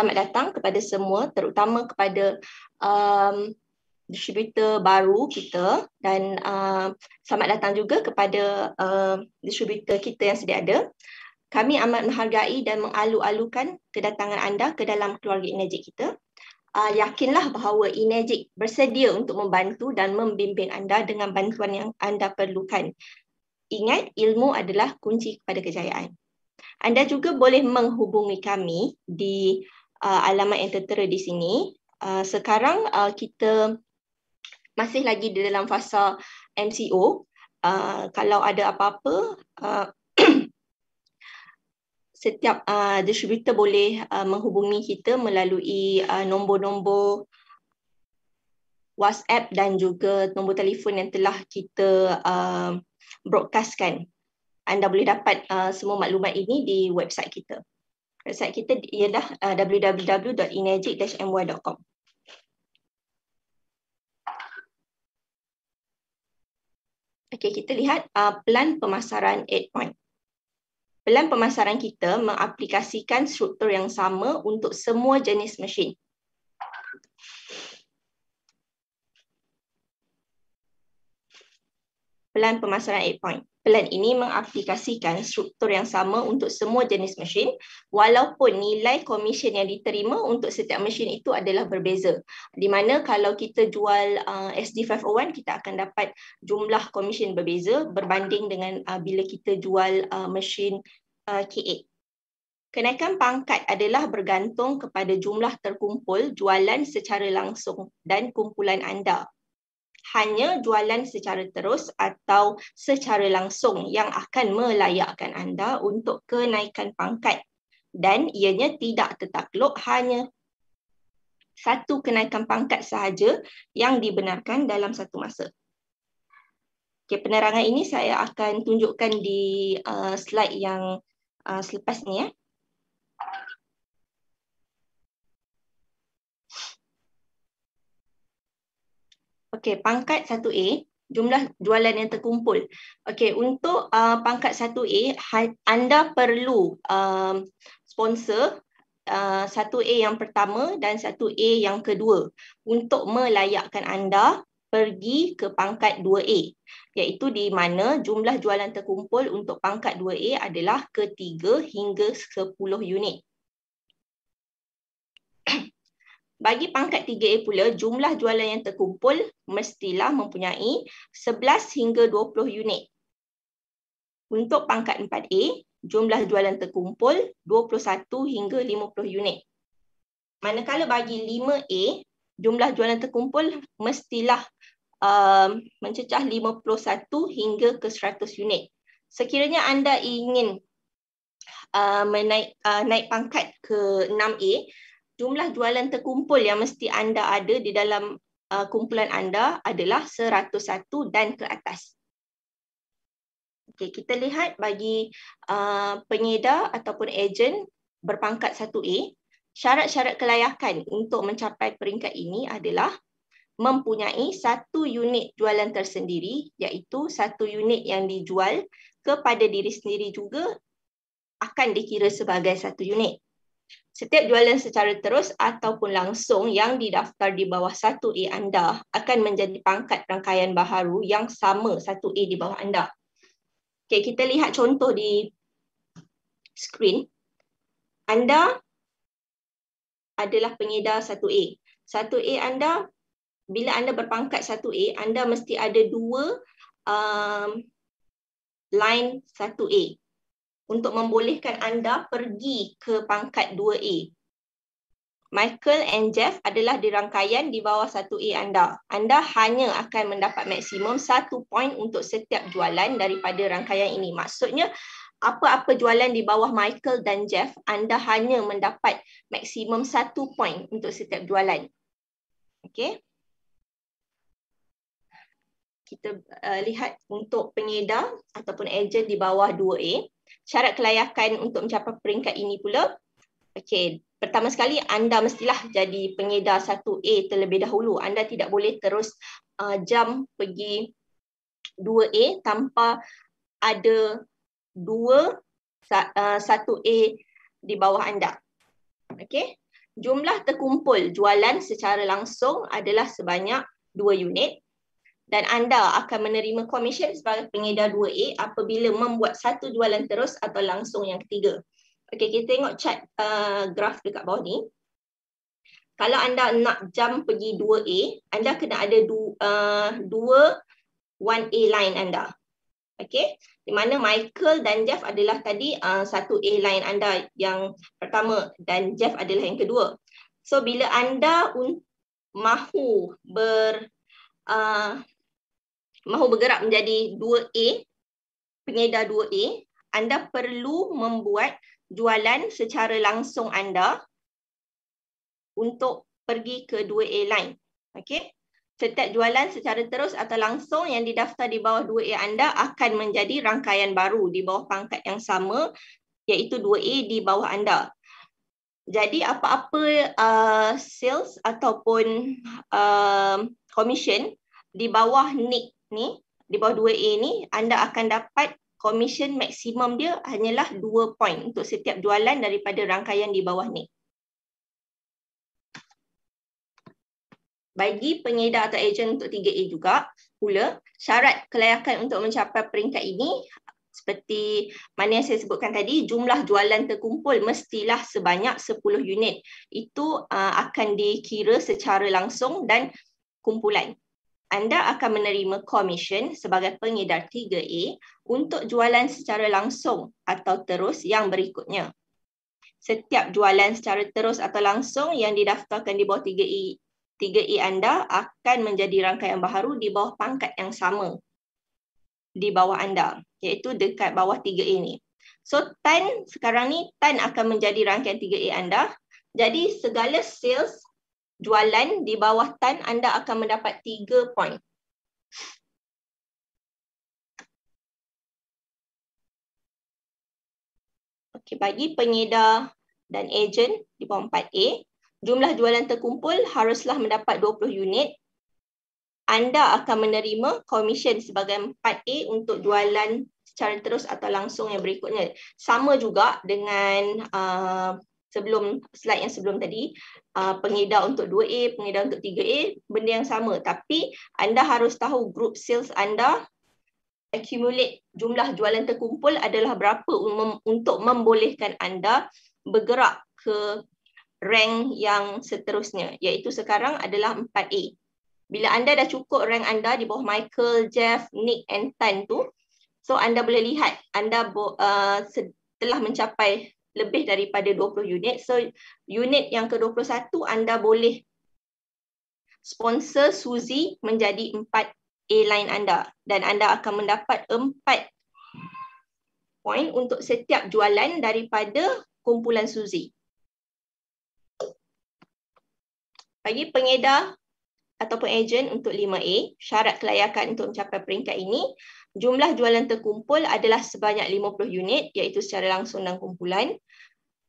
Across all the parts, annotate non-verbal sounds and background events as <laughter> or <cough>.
selamat datang kepada semua terutama kepada um, distributor baru kita dan uh, selamat datang juga kepada uh, distributor kita yang sedia ada. Kami amat menghargai dan mengalu-alukan kedatangan anda ke dalam keluarga Inejik kita. Uh, yakinlah bahawa Inejik bersedia untuk membantu dan membimbing anda dengan bantuan yang anda perlukan. Ingat, ilmu adalah kunci kepada kejayaan. Anda juga boleh menghubungi kami di uh, alamat yang tertera di sini. Uh, sekarang uh, kita masih lagi di dalam fasa MCO. Uh, kalau ada apa-apa, uh, <clears throat> setiap uh, distributor boleh uh, menghubungi kita melalui uh, nombor-nombor WhatsApp dan juga nombor telefon yang telah kita uh, broadcastkan. Anda boleh dapat uh, semua maklumat ini di website kita website kita ialah uh, wwwenergic mycom Okay, kita lihat uh, pelan pemasaran 8 point. Pelan pemasaran kita mengaplikasikan struktur yang sama untuk semua jenis mesin. pelan pemasaran 8 point. Pelan ini mengaplikasikan struktur yang sama untuk semua jenis mesin walaupun nilai komisen yang diterima untuk setiap mesin itu adalah berbeza. Di mana kalau kita jual uh, SD501 kita akan dapat jumlah komisen berbeza berbanding dengan uh, bila kita jual uh, mesin uh, K8. Kenaikan pangkat adalah bergantung kepada jumlah terkumpul jualan secara langsung dan kumpulan anda hanya jualan secara terus atau secara langsung yang akan melayakkan anda untuk kenaikan pangkat dan ianya tidak tertakluk hanya satu kenaikan pangkat sahaja yang dibenarkan dalam satu masa. Okay, penerangan ini saya akan tunjukkan di uh, slide yang uh, selepas ni. Eh. Okey, pangkat 1A jumlah jualan yang terkumpul. Okey, untuk uh, pangkat 1A anda perlu um, sponsor uh, 1A yang pertama dan 1A yang kedua untuk melayakkan anda pergi ke pangkat 2A iaitu di mana jumlah jualan terkumpul untuk pangkat 2A adalah ketiga hingga sepuluh unit. Bagi pangkat 3A pula, jumlah jualan yang terkumpul mestilah mempunyai 11 hingga 20 unit. Untuk pangkat 4A, jumlah jualan terkumpul 21 hingga 50 unit. Manakala bagi 5A, jumlah jualan terkumpul mestilah um, mencecah 51 hingga ke 100 unit. Sekiranya anda ingin uh, menaik, uh, naik pangkat ke 6A, jumlah jualan terkumpul yang mesti anda ada di dalam uh, kumpulan anda adalah 101 dan ke atas. Okay, kita lihat bagi uh, penyedar ataupun ejen berpangkat 1A, syarat-syarat kelayakan untuk mencapai peringkat ini adalah mempunyai satu unit jualan tersendiri iaitu satu unit yang dijual kepada diri sendiri juga akan dikira sebagai satu unit. Setiap jualan secara terus ataupun langsung yang didaftar di bawah 1A anda akan menjadi pangkat rangkaian baharu yang sama 1A di bawah anda. Okay, kita lihat contoh di skrin. Anda adalah pengedar 1A. 1A anda, bila anda berpangkat 1A, anda mesti ada dua um, line 1A untuk membolehkan anda pergi ke pangkat 2A. Michael and Jeff adalah dirangkaian di bawah 1A anda. Anda hanya akan mendapat maksimum 1 point untuk setiap jualan daripada rangkaian ini. Maksudnya, apa-apa jualan di bawah Michael dan Jeff, anda hanya mendapat maksimum 1 point untuk setiap jualan. Okay? Kita uh, lihat untuk pengedar ataupun agent di bawah 2A syarat kelayakan untuk mencapai peringkat ini pula. Okey, pertama sekali anda mestilah jadi pengedar 1A terlebih dahulu. Anda tidak boleh terus uh, jump pergi 2A tanpa ada 2 uh, 1A di bawah anda. Okey. Jumlah terkumpul jualan secara langsung adalah sebanyak 2 unit dan anda akan menerima komisen sebagai pengedar 2A apabila membuat satu jualan terus atau langsung yang ketiga. Okey, kita tengok chart uh, graf dekat bawah ni. Kalau anda nak jump pergi 2A, anda kena ada du, uh, dua 1A line anda. Okey, di mana Michael dan Jeff adalah tadi uh, satu uh, A line anda yang pertama dan Jeff adalah yang kedua. So, bila anda mahu ber... Uh, mahu bergerak menjadi 2A, pengedar 2A, anda perlu membuat jualan secara langsung anda untuk pergi ke 2A line. Okey. Setiap jualan secara terus atau langsung yang didaftar di bawah 2A anda akan menjadi rangkaian baru di bawah pangkat yang sama iaitu 2A di bawah anda. Jadi apa-apa uh, sales ataupun uh, commission di bawah nick ni, di bawah 2A ni, anda akan dapat komisen maksimum dia hanyalah 2 poin untuk setiap jualan daripada rangkaian di bawah ni. Bagi pengedar atau ejen untuk 3A juga, pula syarat kelayakan untuk mencapai peringkat ini seperti mana yang saya sebutkan tadi, jumlah jualan terkumpul mestilah sebanyak 10 unit. Itu uh, akan dikira secara langsung dan kumpulan anda akan menerima komisen sebagai pengedar 3A untuk jualan secara langsung atau terus yang berikutnya. Setiap jualan secara terus atau langsung yang didaftarkan di bawah 3A, 3A anda akan menjadi rangkaian baru di bawah pangkat yang sama di bawah anda, iaitu dekat bawah 3A ini. So TAN sekarang ni TAN akan menjadi rangkaian 3A anda. Jadi segala sales jualan di bawah tan anda akan mendapat 3 point. Okey bagi pengedar dan ejen di bawah 4A, jumlah jualan terkumpul haruslah mendapat 20 unit. Anda akan menerima komisen sebagai 4A untuk jualan secara terus atau langsung yang berikutnya. Sama juga dengan uh, sebelum slide yang sebelum tadi uh, pengedar untuk 2A, pengedar untuk 3A benda yang sama tapi anda harus tahu group sales anda accumulate jumlah jualan terkumpul adalah berapa um, untuk membolehkan anda bergerak ke rank yang seterusnya iaitu sekarang adalah 4A. Bila anda dah cukup rank anda di bawah Michael, Jeff, Nick and Tan tu, so anda boleh lihat anda bo- uh, telah mencapai lebih daripada 20 unit. So unit yang ke-21 anda boleh sponsor Suzy menjadi 4 A-line anda dan anda akan mendapat 4 point untuk setiap jualan daripada kumpulan Suzy. Bagi pengedar ataupun ejen untuk 5A, syarat kelayakan untuk mencapai peringkat ini, Jumlah jualan terkumpul adalah sebanyak 50 unit iaitu secara langsung dan kumpulan.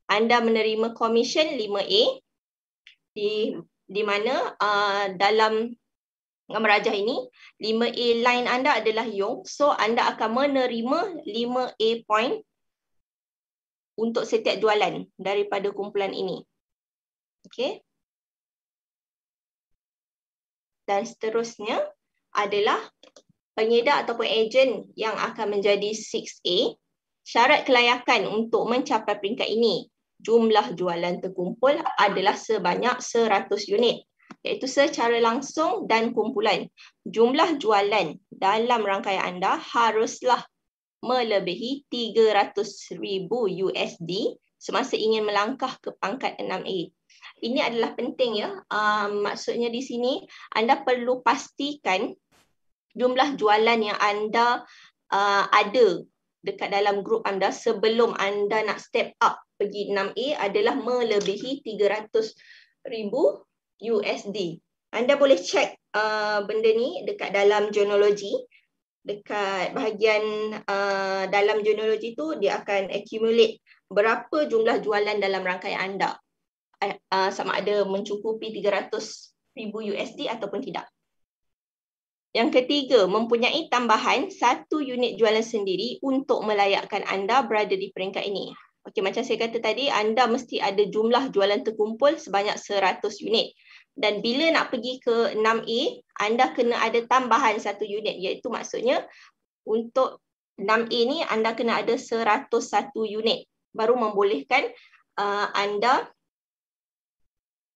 Anda menerima komisen 5A di di mana uh, dalam merajah ini 5A line anda adalah Yong. So anda akan menerima 5A point untuk setiap jualan daripada kumpulan ini. okay? Dan seterusnya adalah penyedar ataupun ejen yang akan menjadi 6A, syarat kelayakan untuk mencapai peringkat ini, jumlah jualan terkumpul adalah sebanyak 100 unit iaitu secara langsung dan kumpulan. Jumlah jualan dalam rangkaian anda haruslah melebihi 300,000 USD semasa ingin melangkah ke pangkat 6A. Ini adalah penting ya. Um, maksudnya di sini anda perlu pastikan jumlah jualan yang anda uh, ada dekat dalam grup anda sebelum anda nak step up pergi 6A adalah melebihi 300,000 USD. Anda boleh check uh, benda ni dekat dalam genealogy. Dekat bahagian uh, dalam genealogy tu dia akan accumulate berapa jumlah jualan dalam rangkaian anda. Eh, uh, sama ada mencukupi 300,000 USD ataupun tidak. Yang ketiga, mempunyai tambahan satu unit jualan sendiri untuk melayakkan anda berada di peringkat ini. Okey, macam saya kata tadi, anda mesti ada jumlah jualan terkumpul sebanyak 100 unit. Dan bila nak pergi ke 6A, anda kena ada tambahan satu unit iaitu maksudnya untuk 6A ni anda kena ada 101 unit baru membolehkan uh, anda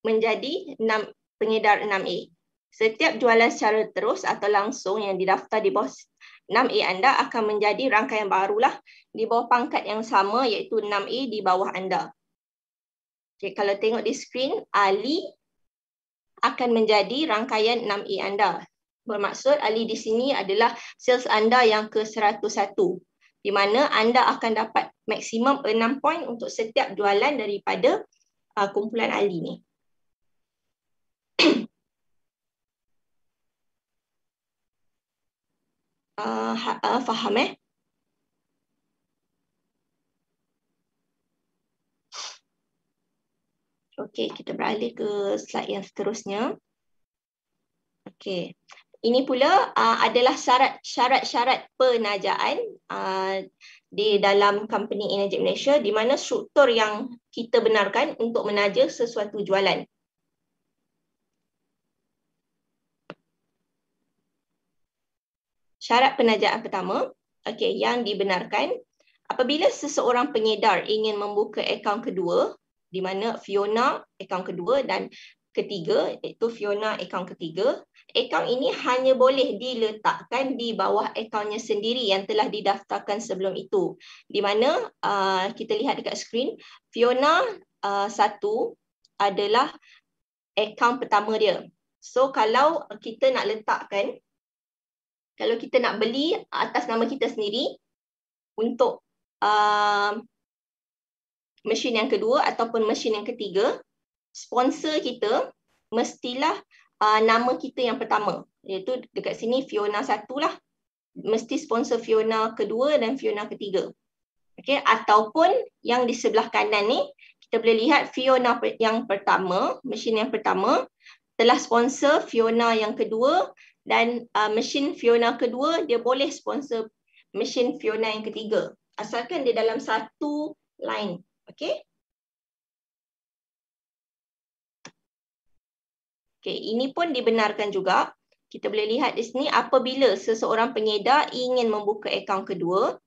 menjadi 6 pengedar 6A. Setiap jualan secara terus atau langsung yang didaftar di bawah 6A anda akan menjadi rangkaian barulah di bawah pangkat yang sama iaitu 6A di bawah anda. Okay, kalau tengok di skrin, Ali akan menjadi rangkaian 6A anda. Bermaksud Ali di sini adalah sales anda yang ke-101 di mana anda akan dapat maksimum 6 point untuk setiap jualan daripada uh, kumpulan Ali ni. <clears throat> uh, uh, faham eh? Okey, kita beralih ke slide yang seterusnya. Okey. Ini pula uh, adalah syarat-syarat penajaan uh, di dalam company Energy Malaysia di mana struktur yang kita benarkan untuk menaja sesuatu jualan. syarat penajaan pertama okey yang dibenarkan apabila seseorang pengedar ingin membuka akaun kedua di mana Fiona akaun kedua dan ketiga iaitu Fiona akaun ketiga akaun ini hanya boleh diletakkan di bawah akaunnya sendiri yang telah didaftarkan sebelum itu di mana uh, kita lihat dekat skrin Fiona uh, satu adalah akaun pertama dia so kalau kita nak letakkan kalau kita nak beli atas nama kita sendiri untuk uh, mesin yang kedua ataupun mesin yang ketiga, sponsor kita mestilah uh, nama kita yang pertama. Iaitu dekat sini Fiona satu lah. Mesti sponsor Fiona kedua dan Fiona ketiga. Okay, ataupun yang di sebelah kanan ni, kita boleh lihat Fiona yang pertama, mesin yang pertama telah sponsor Fiona yang kedua dan uh, mesin Fiona kedua dia boleh sponsor mesin Fiona yang ketiga asalkan dia dalam satu line okey okey ini pun dibenarkan juga kita boleh lihat di sini apabila seseorang pengedar ingin membuka akaun kedua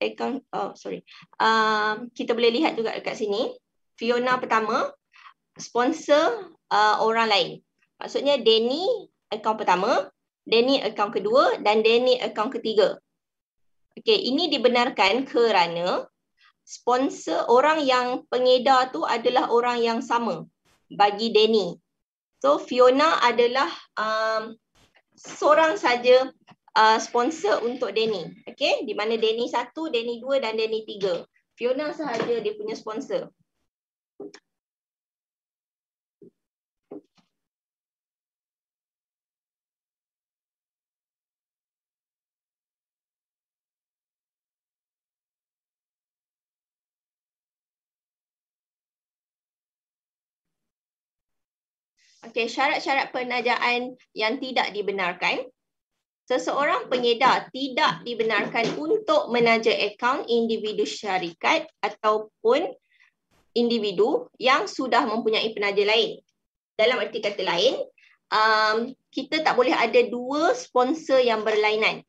akaun oh sorry uh, kita boleh lihat juga dekat sini Fiona pertama sponsor uh, orang lain Maksudnya Denny akaun pertama, Denny akaun kedua dan Denny akaun ketiga. Okey, ini dibenarkan kerana sponsor orang yang pengedar tu adalah orang yang sama bagi Denny. So Fiona adalah um, seorang saja uh, sponsor untuk Denny. Okey, di mana Denny satu, Denny dua dan Denny tiga. Fiona sahaja dia punya sponsor. Okey, syarat-syarat penajaan yang tidak dibenarkan. Seseorang pengedar tidak dibenarkan untuk menaja akaun individu syarikat ataupun individu yang sudah mempunyai penaja lain. Dalam erti kata lain, um, kita tak boleh ada dua sponsor yang berlainan.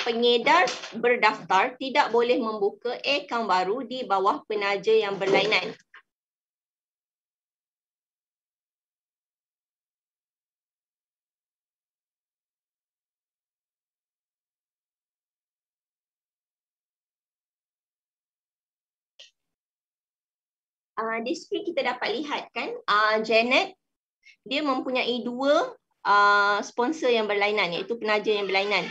Penyedar berdaftar tidak boleh membuka akaun baru di bawah penaja yang berlainan. uh, di sini kita dapat lihat kan uh, Janet dia mempunyai dua uh, sponsor yang berlainan iaitu penaja yang berlainan.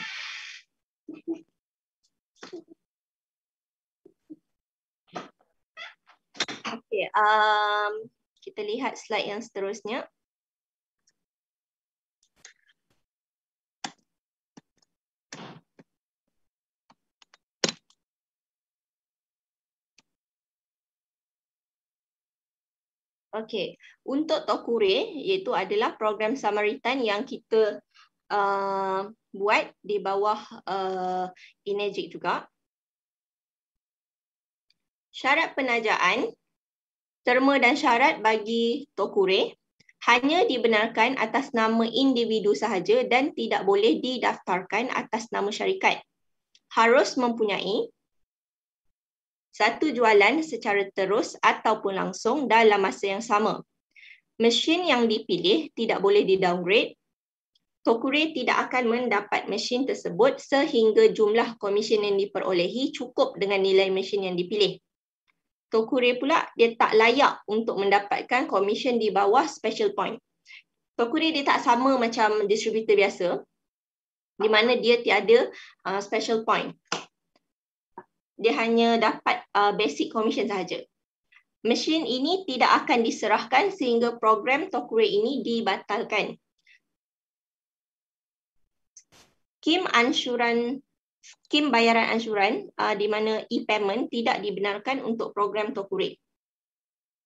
Okay, um, kita lihat slide yang seterusnya. Okey, untuk Tokure iaitu adalah program Samaritan yang kita uh, buat di bawah uh, Inejik juga. Syarat penajaan, terma dan syarat bagi Tokure hanya dibenarkan atas nama individu sahaja dan tidak boleh didaftarkan atas nama syarikat. Harus mempunyai satu jualan secara terus ataupun langsung dalam masa yang sama. Mesin yang dipilih tidak boleh di-downgrade. Tokure tidak akan mendapat mesin tersebut sehingga jumlah komisen yang diperolehi cukup dengan nilai mesin yang dipilih. Tokure pula dia tak layak untuk mendapatkan komisen di bawah special point. Tokure dia tak sama macam distributor biasa di mana dia tiada uh, special point dia hanya dapat uh, basic commission sahaja. Mesin ini tidak akan diserahkan sehingga program Tokure ini dibatalkan. Skim ansuran, skim bayaran ansuran uh, di mana e-payment tidak dibenarkan untuk program Tokure.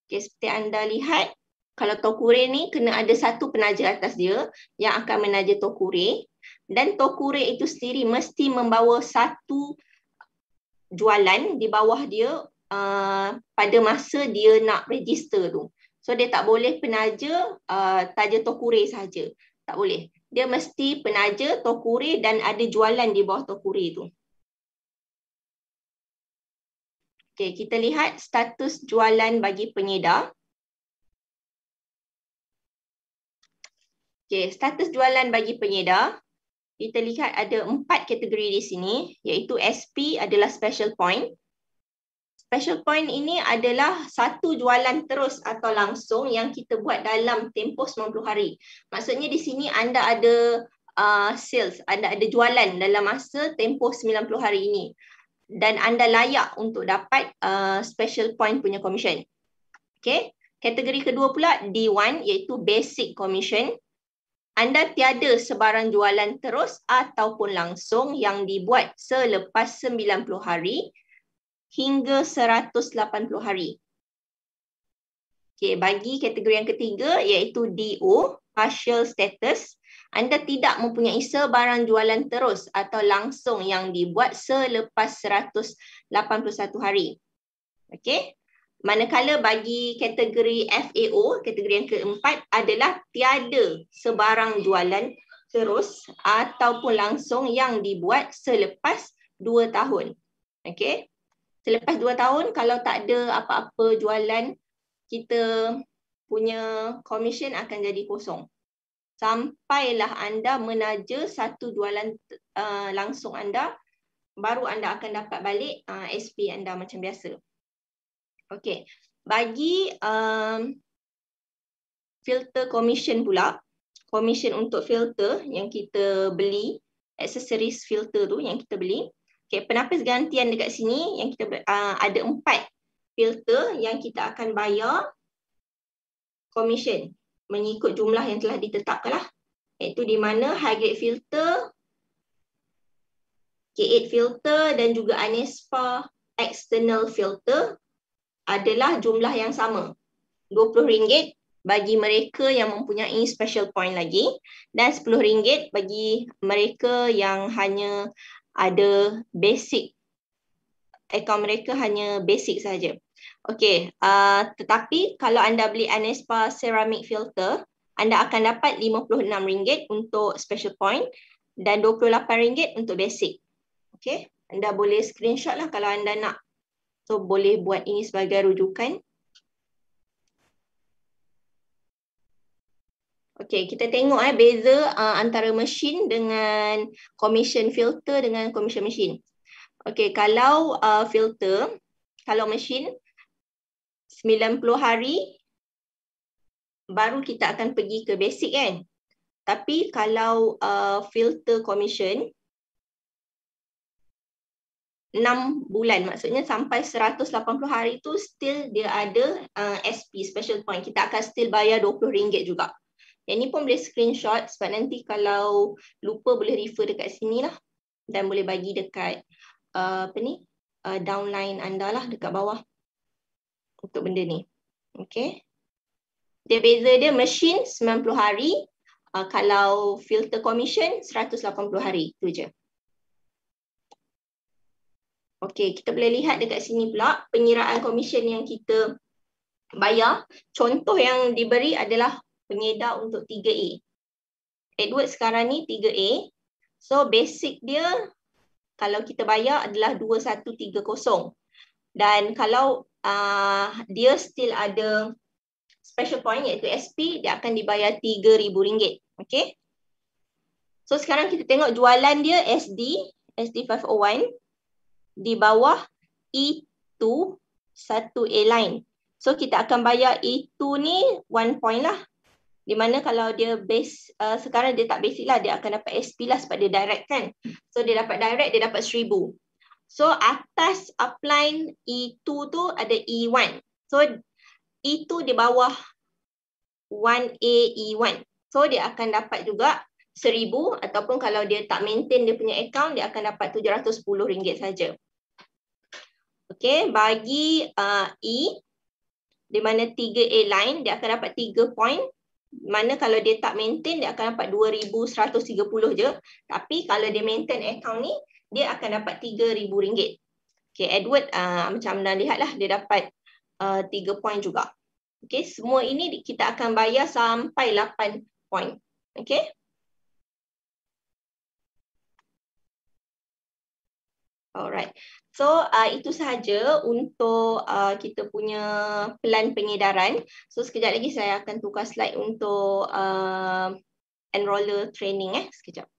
Okay, seperti anda lihat, kalau Tokure ni kena ada satu penaja atas dia yang akan menaja Tokure dan Tokure itu sendiri mesti membawa satu jualan di bawah dia uh, pada masa dia nak register tu. So dia tak boleh penaja uh, taja tokure saja. Tak boleh. Dia mesti penaja tokure dan ada jualan di bawah tokure tu. Okey, kita lihat status jualan bagi penyedar. Okey, status jualan bagi penyedar kita lihat ada empat kategori di sini iaitu SP adalah special point. Special point ini adalah satu jualan terus atau langsung yang kita buat dalam tempoh 90 hari. Maksudnya di sini anda ada uh, sales, anda ada jualan dalam masa tempoh 90 hari ini dan anda layak untuk dapat uh, special point punya commission. Okay. Kategori kedua pula D1 iaitu basic commission. Anda tiada sebarang jualan terus ataupun langsung yang dibuat selepas 90 hari hingga 180 hari. Okay, bagi kategori yang ketiga iaitu DO, Partial Status, anda tidak mempunyai sebarang jualan terus atau langsung yang dibuat selepas 181 hari. Okey, Manakala bagi kategori FAO, kategori yang keempat adalah tiada sebarang jualan terus ataupun langsung yang dibuat selepas 2 tahun. Okay? Selepas 2 tahun kalau tak ada apa-apa jualan kita punya komisen akan jadi kosong. Sampailah anda menaja satu jualan uh, langsung anda baru anda akan dapat balik uh, SP anda macam biasa. Okey. Bagi um, filter commission pula, commission untuk filter yang kita beli, accessories filter tu yang kita beli. Okey, penapis gantian dekat sini yang kita uh, ada empat filter yang kita akan bayar commission mengikut jumlah yang telah ditetapkanlah. Iaitu di mana high grade filter, K8 filter dan juga Anespa external filter adalah jumlah yang sama. RM20 bagi mereka yang mempunyai special point lagi dan RM10 bagi mereka yang hanya ada basic akaun mereka hanya basic saja. Okey, uh, tetapi kalau anda beli Anespa ceramic filter, anda akan dapat RM56 untuk special point dan RM28 untuk basic. Okey, anda boleh screenshot lah kalau anda nak So boleh buat ini sebagai rujukan. Okay, kita tengok eh, beza uh, antara mesin dengan commission filter dengan commission mesin. Okay, kalau uh, filter, kalau machine, 90 hari baru kita akan pergi ke basic kan. Tapi kalau uh, filter commission, 6 bulan maksudnya sampai 180 hari tu still dia ada uh, SP special point kita akan still bayar RM20 juga yang ni pun boleh screenshot sebab nanti kalau lupa boleh refer dekat sini lah dan boleh bagi dekat uh, apa ni uh, downline anda lah dekat bawah untuk benda ni okay dia beza dia machine 90 hari uh, kalau filter commission 180 hari tu je Okey, kita boleh lihat dekat sini pula penyiraan komisen yang kita bayar. Contoh yang diberi adalah penyedar untuk 3A. Edward sekarang ni 3A. So basic dia kalau kita bayar adalah 2130. Dan kalau uh, dia still ada special point iaitu SP, dia akan dibayar RM3,000. Okay. So sekarang kita tengok jualan dia SD, SD501 di bawah E2 satu A line. So kita akan bayar E2 ni one point lah. Di mana kalau dia base, uh, sekarang dia tak basic lah, dia akan dapat SP lah sebab dia direct kan. So dia dapat direct, dia dapat seribu. So atas upline E2 tu ada E1. So E2 di bawah 1A E1. So dia akan dapat juga seribu ataupun kalau dia tak maintain dia punya account dia akan dapat tujuh ratus sepuluh ringgit saja. Okay, bagi uh, E di mana tiga a line dia akan dapat tiga point mana kalau dia tak maintain dia akan dapat 2130 je tapi kalau dia maintain account ni dia akan dapat rm ringgit. Okey Edward uh, macam anda lihatlah dia dapat uh, 3 point juga. Okey semua ini kita akan bayar sampai 8 point. Okey. Alright. So uh, itu sahaja untuk uh, kita punya pelan pengedaran. So sekejap lagi saya akan tukar slide untuk uh, enroller training eh. Sekejap.